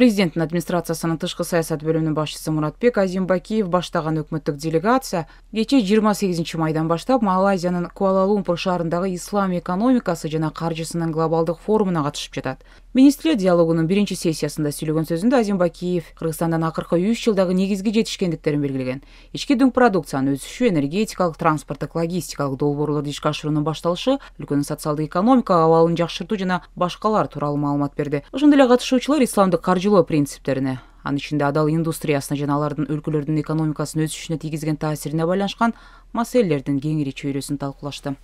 президенттің администрациясының тышқы саясат бөлімінің басшысы мұратбек азимбакиев баштаған үкіметтік делегация кеше 28 майдан баштап малайзияның куала лумпур шарындағы ислам экономикасы жана қаржысының глобалдық форумына қатысып жатат министрлер диалогунун биринчи сессиясында сүйлөгөн сөзүндө азимбакиев кыргызстандын акыркы үч жылдагы негизги жетишкендиктерин белгилеген ички дүң продукциянын өсүшү энергетикалык транспорттук логистикалык долбоорлорду ишке ашыруунун башталышы өлкөнүн социалдык экономикалык абалын жакшыртуу жана башкалар тууралуу маалымат берди ошондой эле катышуучулар исламдык каржы жылоо принциптерине оның ичинде адал индустриясына жана алардын өлкөлөрдүн экономикасына өсүшүнө тийгизген таасирине байланышкан маселелердин кеңири чөйрөсүн талкуулашты